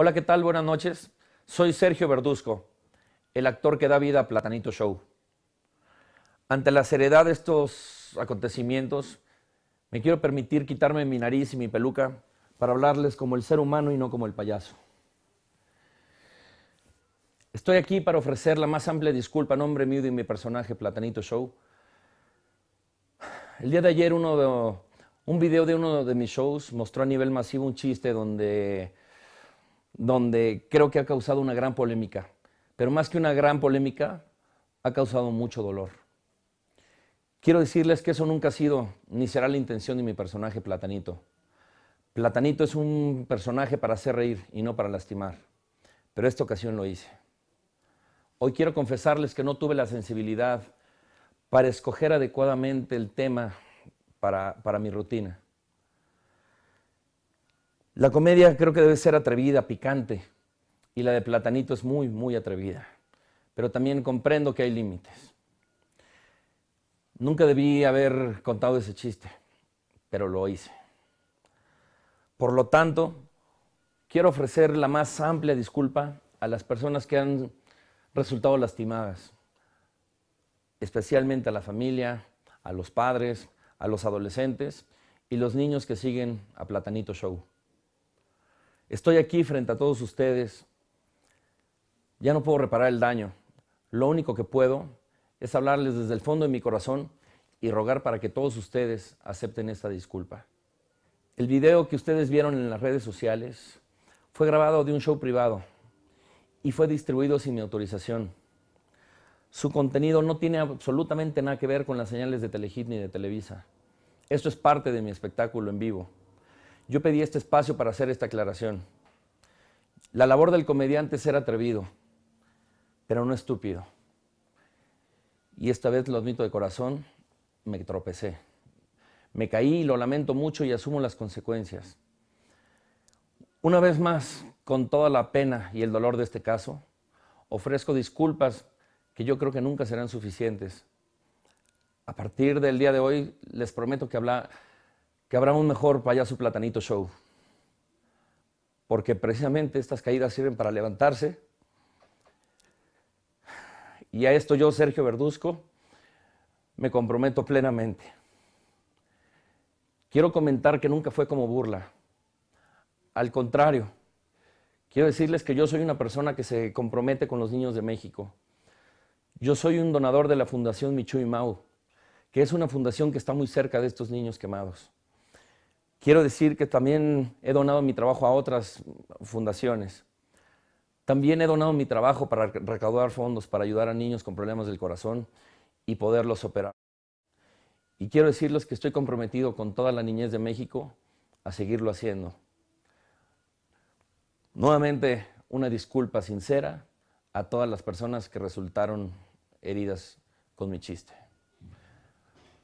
Hola, ¿qué tal? Buenas noches. Soy Sergio Verduzco, el actor que da vida a Platanito Show. Ante la seriedad de estos acontecimientos, me quiero permitir quitarme mi nariz y mi peluca para hablarles como el ser humano y no como el payaso. Estoy aquí para ofrecer la más amplia disculpa a nombre mío y mi personaje Platanito Show. El día de ayer uno un video de uno de mis shows mostró a nivel masivo un chiste donde donde creo que ha causado una gran polémica, pero más que una gran polémica, ha causado mucho dolor. Quiero decirles que eso nunca ha sido ni será la intención de mi personaje Platanito. Platanito es un personaje para hacer reír y no para lastimar, pero esta ocasión lo hice. Hoy quiero confesarles que no tuve la sensibilidad para escoger adecuadamente el tema para, para mi rutina. La comedia creo que debe ser atrevida, picante, y la de Platanito es muy, muy atrevida, pero también comprendo que hay límites. Nunca debí haber contado ese chiste, pero lo hice. Por lo tanto, quiero ofrecer la más amplia disculpa a las personas que han resultado lastimadas, especialmente a la familia, a los padres, a los adolescentes y los niños que siguen a Platanito Show. Estoy aquí frente a todos ustedes. Ya no puedo reparar el daño. Lo único que puedo es hablarles desde el fondo de mi corazón y rogar para que todos ustedes acepten esta disculpa. El video que ustedes vieron en las redes sociales fue grabado de un show privado y fue distribuido sin mi autorización. Su contenido no tiene absolutamente nada que ver con las señales de Telehit ni de Televisa. Esto es parte de mi espectáculo en vivo. Yo pedí este espacio para hacer esta aclaración. La labor del comediante es ser atrevido, pero no estúpido. Y esta vez lo admito de corazón, me tropecé. Me caí, y lo lamento mucho y asumo las consecuencias. Una vez más, con toda la pena y el dolor de este caso, ofrezco disculpas que yo creo que nunca serán suficientes. A partir del día de hoy, les prometo que hablar que habrá un mejor payaso platanito show. Porque precisamente estas caídas sirven para levantarse. Y a esto yo, Sergio Verduzco, me comprometo plenamente. Quiero comentar que nunca fue como burla. Al contrario, quiero decirles que yo soy una persona que se compromete con los niños de México. Yo soy un donador de la Fundación y Mau, que es una fundación que está muy cerca de estos niños quemados. Quiero decir que también he donado mi trabajo a otras fundaciones. También he donado mi trabajo para recaudar fondos para ayudar a niños con problemas del corazón y poderlos operar. Y quiero decirles que estoy comprometido con toda la niñez de México a seguirlo haciendo. Nuevamente, una disculpa sincera a todas las personas que resultaron heridas con mi chiste.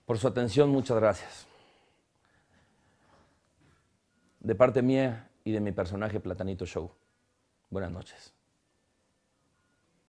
Por su atención, muchas gracias de parte mía y de mi personaje Platanito Show. Buenas noches.